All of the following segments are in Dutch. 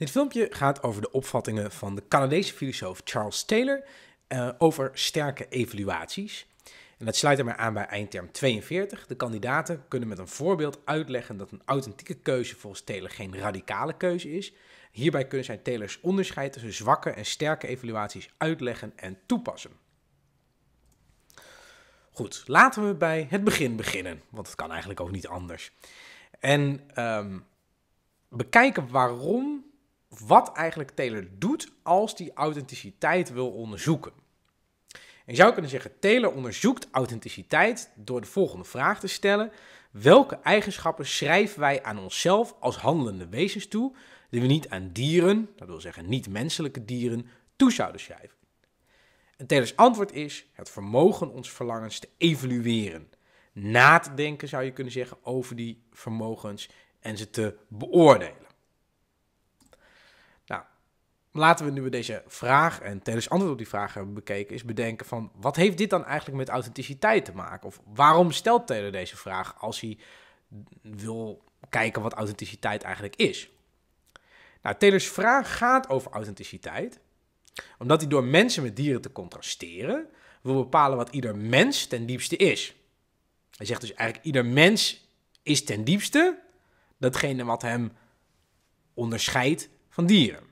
Dit filmpje gaat over de opvattingen van de Canadese filosoof Charles Taylor eh, over sterke evaluaties. En dat sluit er maar aan bij eindterm 42. De kandidaten kunnen met een voorbeeld uitleggen dat een authentieke keuze volgens Taylor geen radicale keuze is. Hierbij kunnen zij Taylors onderscheid tussen zwakke en sterke evaluaties uitleggen en toepassen. Goed, laten we bij het begin beginnen, want het kan eigenlijk ook niet anders. En ehm, bekijken waarom wat eigenlijk Taylor doet als die authenticiteit wil onderzoeken. En je zou kunnen zeggen, Taylor onderzoekt authenticiteit door de volgende vraag te stellen. Welke eigenschappen schrijven wij aan onszelf als handelende wezens toe, die we niet aan dieren, dat wil zeggen niet-menselijke dieren, toe zouden schrijven? En Taylor's antwoord is het vermogen ons verlangens te evalueren. Na te denken zou je kunnen zeggen over die vermogens en ze te beoordelen laten we nu deze vraag en Teller's antwoord op die vraag hebben bekeken, is bedenken van wat heeft dit dan eigenlijk met authenticiteit te maken? Of waarom stelt Taylor deze vraag als hij wil kijken wat authenticiteit eigenlijk is? Nou, Taylor's vraag gaat over authenticiteit, omdat hij door mensen met dieren te contrasteren wil bepalen wat ieder mens ten diepste is. Hij zegt dus eigenlijk ieder mens is ten diepste datgene wat hem onderscheidt van dieren.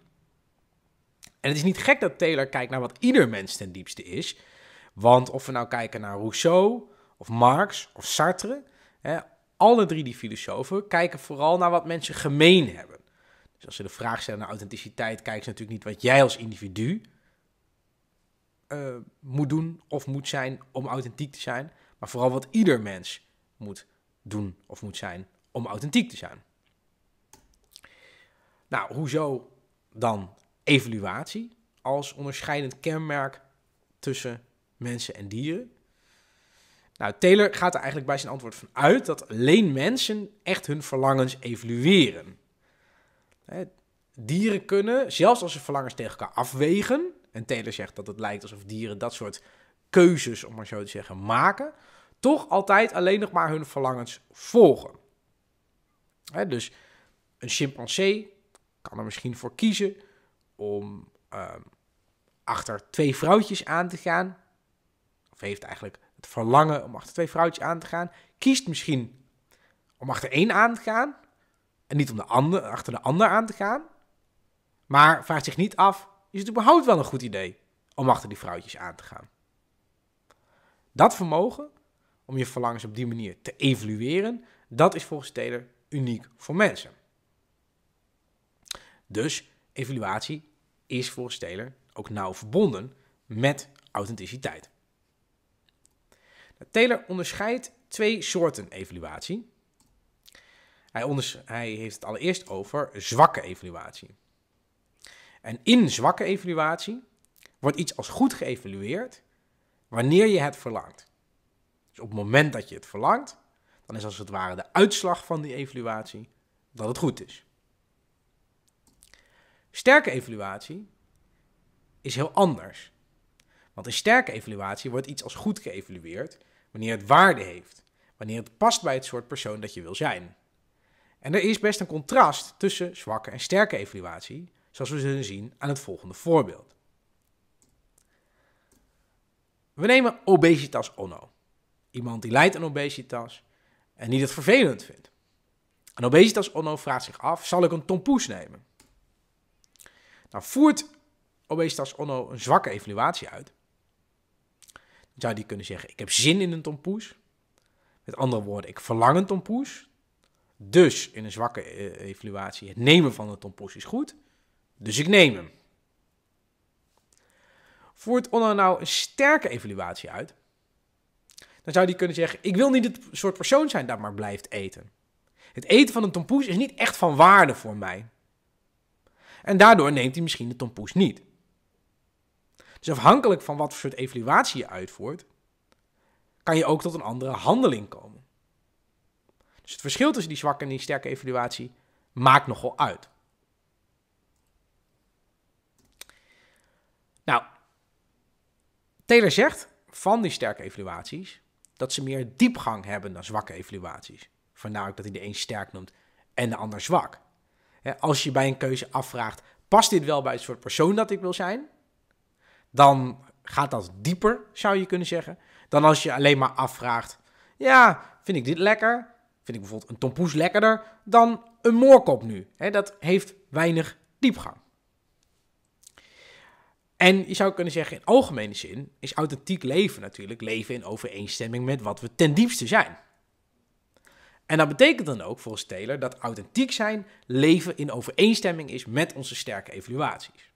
En het is niet gek dat Taylor kijkt naar wat ieder mens ten diepste is. Want of we nou kijken naar Rousseau, of Marx, of Sartre, hè, alle drie die filosofen kijken vooral naar wat mensen gemeen hebben. Dus als ze de vraag stellen naar authenticiteit, kijken ze natuurlijk niet wat jij als individu eh, moet doen of moet zijn om authentiek te zijn, maar vooral wat ieder mens moet doen of moet zijn om authentiek te zijn. Nou, hoezo dan evaluatie als onderscheidend kenmerk tussen mensen en dieren. Nou, Taylor gaat er eigenlijk bij zijn antwoord van uit dat alleen mensen echt hun verlangens evalueren. Dieren kunnen, zelfs als ze verlangens tegen elkaar afwegen, en Taylor zegt dat het lijkt alsof dieren dat soort keuzes, om maar zo te zeggen, maken, toch altijd alleen nog maar hun verlangens volgen. dus een chimpansee kan er misschien voor kiezen om ehm, achter twee vrouwtjes aan te gaan. Of heeft eigenlijk het verlangen om achter twee vrouwtjes aan te gaan. Kiest misschien om achter één aan te gaan. En niet om de ander, achter de ander aan te gaan. Maar vraagt zich niet af, is het überhaupt wel een goed idee om achter die vrouwtjes aan te gaan? Dat vermogen om je verlangens op die manier te evalueren, dat is volgens Taylor uniek voor mensen. Dus evaluatie is voor Steler ook nauw verbonden met authenticiteit. Nou, Taylor onderscheidt twee soorten evaluatie. Hij, hij heeft het allereerst over zwakke evaluatie. En in zwakke evaluatie wordt iets als goed geëvalueerd wanneer je het verlangt. Dus op het moment dat je het verlangt, dan is als het ware de uitslag van die evaluatie dat het goed is. Sterke evaluatie is heel anders. Want een sterke evaluatie wordt iets als goed geëvalueerd wanneer het waarde heeft, wanneer het past bij het soort persoon dat je wil zijn. En er is best een contrast tussen zwakke en sterke evaluatie, zoals we zullen zien aan het volgende voorbeeld. We nemen obesitas onno. Iemand die lijdt aan obesitas en die het vervelend vindt. Een obesitas onno vraagt zich af, zal ik een tompoes nemen? Nou voert Obesitas Onno een zwakke evaluatie uit. Dan zou die kunnen zeggen, ik heb zin in een tompoes. Met andere woorden, ik verlang een tompoes. Dus in een zwakke eh, evaluatie, het nemen van een tompoes is goed. Dus ik neem hem. Voert Onno nou een sterke evaluatie uit, dan zou die kunnen zeggen: Ik wil niet het soort persoon zijn dat maar blijft eten. Het eten van een tompoes is niet echt van waarde voor mij. En daardoor neemt hij misschien de tompoes niet. Dus afhankelijk van wat voor soort evaluatie je uitvoert, kan je ook tot een andere handeling komen. Dus het verschil tussen die zwakke en die sterke evaluatie maakt nogal uit. Nou, Taylor zegt van die sterke evaluaties dat ze meer diepgang hebben dan zwakke evaluaties. Vandaar ook dat hij de een sterk noemt en de ander zwak als je bij een keuze afvraagt, past dit wel bij het soort persoon dat ik wil zijn? Dan gaat dat dieper, zou je kunnen zeggen, dan als je alleen maar afvraagt, ja, vind ik dit lekker? Vind ik bijvoorbeeld een tompoes lekkerder dan een moorkop nu? dat heeft weinig diepgang. En je zou kunnen zeggen, in algemene zin is authentiek leven natuurlijk leven in overeenstemming met wat we ten diepste zijn. En dat betekent dan ook volgens steler dat authentiek zijn leven in overeenstemming is met onze sterke evaluaties.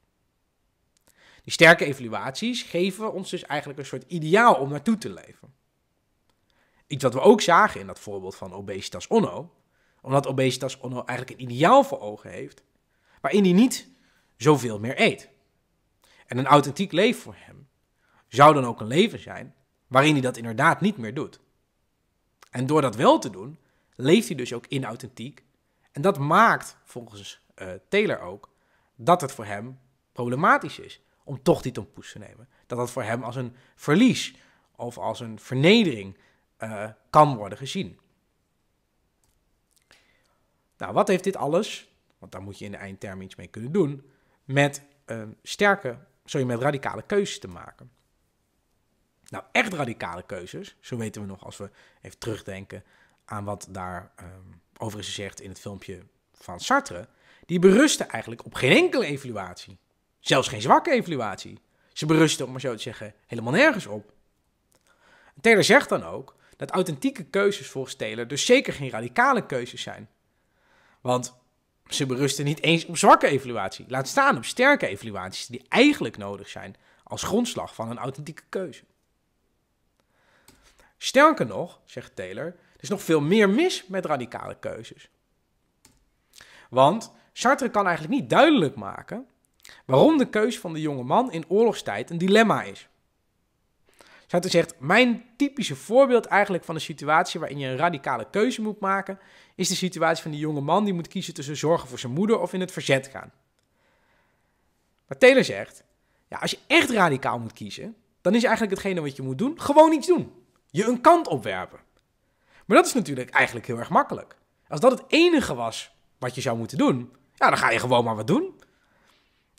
Die sterke evaluaties geven ons dus eigenlijk een soort ideaal om naartoe te leven. Iets wat we ook zagen in dat voorbeeld van Obesitas Onno, omdat Obesitas Onno eigenlijk een ideaal voor ogen heeft, waarin hij niet zoveel meer eet. En een authentiek leven voor hem zou dan ook een leven zijn waarin hij dat inderdaad niet meer doet. En door dat wel te doen, leeft hij dus ook inauthentiek. En dat maakt volgens uh, Taylor ook dat het voor hem problematisch is om toch die tompoes te nemen. Dat dat voor hem als een verlies of als een vernedering eh, kan worden gezien. Nou, wat heeft dit alles, want daar moet je in de eindterm iets mee kunnen doen, met uh, sterke, sorry, met radicale keuzes te maken? Nou, echt radicale keuzes, zo weten we nog als we even terugdenken aan wat daar um, over is gezegd in het filmpje van Sartre, die berusten eigenlijk op geen enkele evaluatie. Zelfs geen zwakke evaluatie. Ze berusten, om maar zo te zeggen, helemaal nergens op. Taylor zegt dan ook dat authentieke keuzes volgens Taylor dus zeker geen radicale keuzes zijn. Want ze berusten niet eens op zwakke evaluatie, laat staan op sterke evaluaties die eigenlijk nodig zijn als grondslag van een authentieke keuze. Sterker nog, zegt Taylor, is nog veel meer mis met radicale keuzes. Want Sartre kan eigenlijk niet duidelijk maken waarom de keus van de jonge man in oorlogstijd een dilemma is. Sartre zegt: Mijn typische voorbeeld eigenlijk van een situatie waarin je een radicale keuze moet maken, is de situatie van die jonge man die moet kiezen tussen zorgen voor zijn moeder of in het verzet gaan. Maar Taylor zegt: Ja, als je echt radicaal moet kiezen, dan is eigenlijk hetgene wat je moet doen gewoon iets doen. Je een kant opwerpen. Maar dat is natuurlijk eigenlijk heel erg makkelijk. Als dat het enige was wat je zou moeten doen, ja, dan ga je gewoon maar wat doen.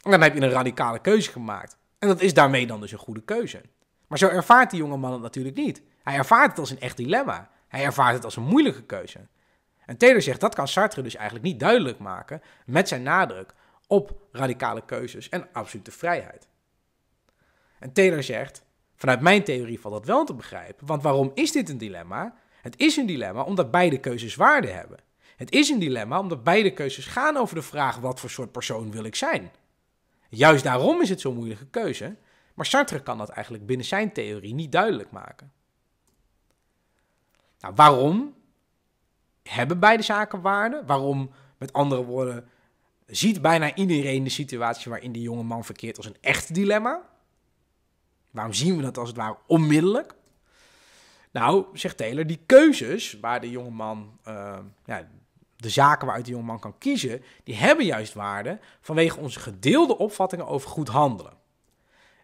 En dan heb je een radicale keuze gemaakt. En dat is daarmee dan dus een goede keuze. Maar zo ervaart die jonge man het natuurlijk niet. Hij ervaart het als een echt dilemma. Hij ervaart het als een moeilijke keuze. En Taylor zegt dat kan Sartre dus eigenlijk niet duidelijk maken met zijn nadruk op radicale keuzes en absolute vrijheid. En Taylor zegt, vanuit mijn theorie valt dat wel te begrijpen, want waarom is dit een dilemma? Het is een dilemma omdat beide keuzes waarde hebben. Het is een dilemma omdat beide keuzes gaan over de vraag wat voor soort persoon wil ik zijn. Juist daarom is het zo'n moeilijke keuze, maar Sartre kan dat eigenlijk binnen zijn theorie niet duidelijk maken. Nou, waarom hebben beide zaken waarde? Waarom, met andere woorden, ziet bijna iedereen de situatie waarin die jonge man verkeert als een echt dilemma? Waarom zien we dat als het ware onmiddellijk? Nou, zegt Taylor, die keuzes waar de jongeman, uh, ehm, ja, de zaken waaruit de jongeman kan kiezen, die hebben juist waarde vanwege onze gedeelde opvattingen over goed handelen.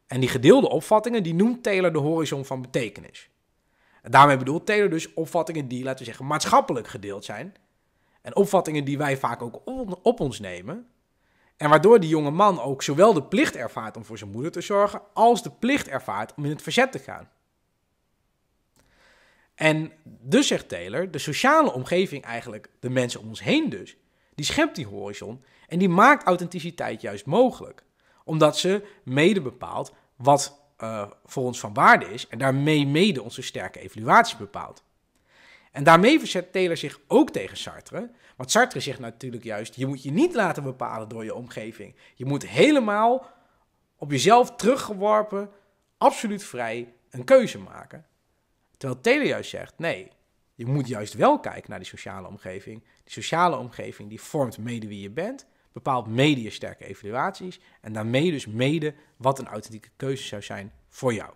En die gedeelde opvattingen, die noemt Taylor de horizon van betekenis. En daarmee bedoelt Taylor dus opvattingen die, laten we zeggen, maatschappelijk gedeeld zijn. En opvattingen die wij vaak ook op ons nemen. En waardoor die jonge man ook zowel de plicht ervaart om voor zijn moeder te zorgen, als de plicht ervaart om in het verzet te gaan. En dus zegt Taylor, de sociale omgeving eigenlijk, de mensen om ons heen dus, die schept die horizon en die maakt authenticiteit juist mogelijk. Omdat ze mede bepaalt wat eh, voor ons van waarde is en daarmee mede onze sterke evaluatie bepaalt. En daarmee verzet Taylor zich ook tegen Sartre. Want Sartre zegt natuurlijk juist: je moet je niet laten bepalen door je omgeving. Je moet helemaal op jezelf teruggeworpen, absoluut vrij, een keuze maken. Terwijl Taylor juist zegt, nee, je moet juist wel kijken naar die sociale omgeving. Die sociale omgeving die vormt mede wie je bent, bepaalt mede je sterke evaluaties en daarmee dus mede wat een authentieke keuze zou zijn voor jou.